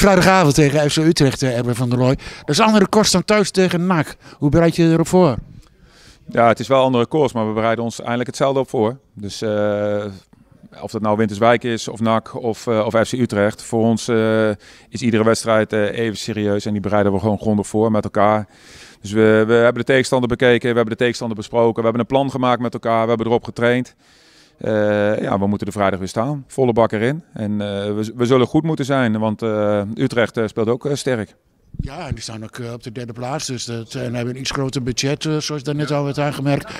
vrijdagavond tegen FC Utrecht, hebben eh, van der Looy. Dat is andere koers dan thuis tegen NAC. Hoe bereid je je erop voor? Ja, het is wel andere koers, maar we bereiden ons eindelijk hetzelfde op voor. Dus eh, of dat nou Winterswijk is, of NAC, of, eh, of FC Utrecht. Voor ons is iedere wedstrijd even serieus en die bereiden we gewoon grondig voor met elkaar. Dus we, we hebben de tegenstander bekeken, we hebben de tegenstander besproken, we hebben een plan gemaakt met elkaar, we hebben erop getraind. Eh, ja, we moeten de vrijdag weer staan. Volle bak erin. En eh, we, we, zullen goed moeten zijn, want eh, Utrecht speelt ook sterk. Ja, en die staan ook op de derde plaats. Dus dat, en hebben een iets groter budget, zoals daarnet al werd aangemerkt.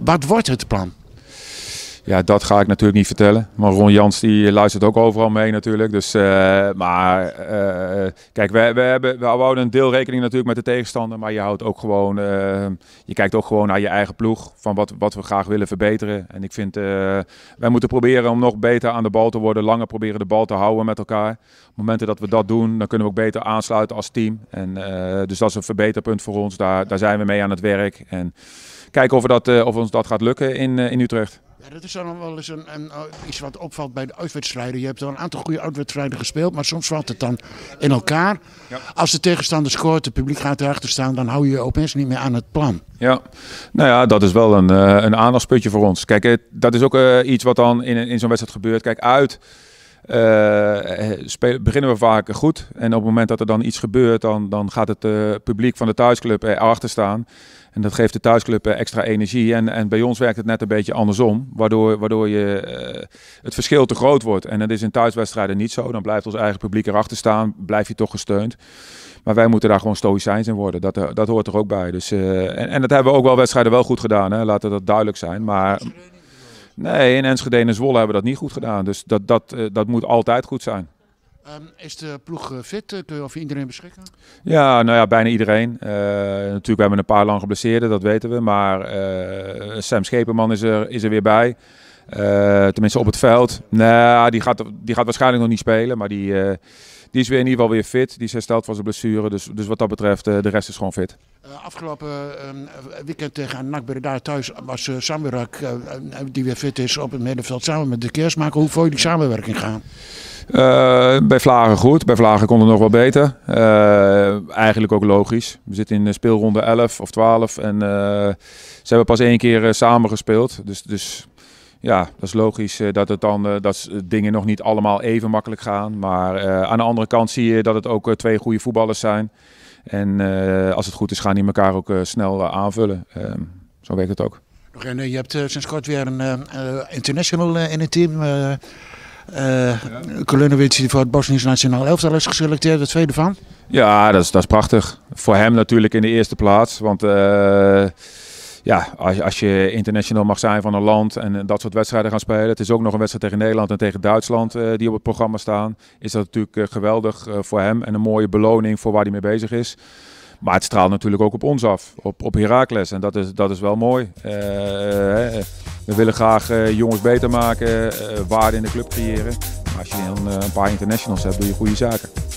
wat wordt het plan? Ja, dat ga ik natuurlijk niet vertellen. Maar Ron Jans die luistert ook overal mee natuurlijk. Dus, eh, maar eh, kijk, we, we, hebben, we houden een deelrekening natuurlijk met de tegenstander. Maar je houdt ook gewoon, eh, je kijkt ook gewoon naar je eigen ploeg. Van wat, wat we graag willen verbeteren. En ik vind, wij moeten proberen om nog beter aan de bal te worden. Langer proberen de bal te houden met elkaar. Op momenten dat we dat doen, dan kunnen we ook beter aansluiten als team. En, dus dat is een verbeterpunt voor ons. Daar, daar zijn we mee aan het werk. En kijken of, we dat, of ons dat gaat lukken in, in Utrecht. Ja, dat is dan wel eens een, oh, iets wat opvalt bij de uitwedstrijden. Je hebt al een aantal goede uitwedstrijden gespeeld, maar soms valt het dan in elkaar. Als de tegenstander scoort, het publiek gaat erachter staan, dan hou je je opeens niet meer aan het plan. Ja, nou ja, dat is wel een, eh, een aandachtspuntje voor ons. Kijk, eh, dat is ook eh, iets wat dan in, in zo'n wedstrijd gebeurt. Kijk, uit eh, eh, beginnen we vaak goed. En op het moment dat er dan iets gebeurt, dan, dan gaat het eh, publiek van de thuisclub erachter staan. En dat geeft de thuisclub extra energie. En, en bij ons werkt het net een beetje andersom. Waardoor, waardoor je, het verschil te groot wordt. En dat is in thuiswedstrijden niet zo. Dan blijft ons eigen publiek erachter staan. Blijf je toch gesteund. Maar wij moeten daar gewoon stoïcijns in worden. Dat, dat hoort er ook bij. Dus, en, en dat hebben we ook wel wedstrijden wel goed gedaan. Hè? Laten dat duidelijk zijn. Maar... Nee, in Enschede en Zwolle hebben we dat niet goed gedaan. Dus dat, dat, eh, dat moet altijd goed zijn. Ehm, is de ploeg eh, fit? Eh, kun je over iedereen beschikken? Ja, nou ja, bijna iedereen. Natuurlijk natuurlijk, we hebben een paar lang geblesseerden, dat weten we. Maar uh, Sam Scheperman is er, is er weer bij. Eh, tenminste op het veld. Nou, die gaat, die gaat waarschijnlijk nog niet spelen. Maar die, eh, die is weer in ieder geval weer fit. Die is hersteld van zijn blessure. Dus, dus wat dat betreft, eh, de rest is gewoon fit. afgelopen ehm, weekend tegen NAC Breda thuis was Samurak die weer fit is, op het middenveld samen met de kerstmaker Hoe vond je die samenwerking gaan? bij Vlagen goed. Bij Vlagen kon het nog wel beter. eigenlijk ook logisch. We zitten in speelronde 11 of 12 en ze hebben pas één keer samen gespeeld. Dus, dus ja, dat is logisch eh, dat, het dan, eh, dat dingen nog niet allemaal even makkelijk gaan. Maar eh, aan de andere kant zie je dat het ook twee goede voetballers zijn. En als het goed is, gaan die elkaar ook snel aanvullen. Ehm, zo werkt het ook. En, je hebt sinds kort weer een international in het team. Uh, die voor het Bosnisch Nationaal Elftal is geselecteerd. de tweede van? Ja, dat is, dat is prachtig. Voor hem natuurlijk in de eerste plaats. Want ja, als, je international mag zijn van een land en eh, dat soort wedstrijden gaan spelen. Het is ook nog een wedstrijd tegen Nederland en tegen Duitsland eh, die op het programma staan. Is dat natuurlijk eh, geweldig voor hem en een mooie beloning voor waar hij mee bezig is. Maar het straalt natuurlijk ook op ons af, op, op Herakles. En dat is, dat is wel mooi. we willen graag jongens beter maken, waarde in de club creëren. als je een, een paar internationals hebt, doe je goede zaken.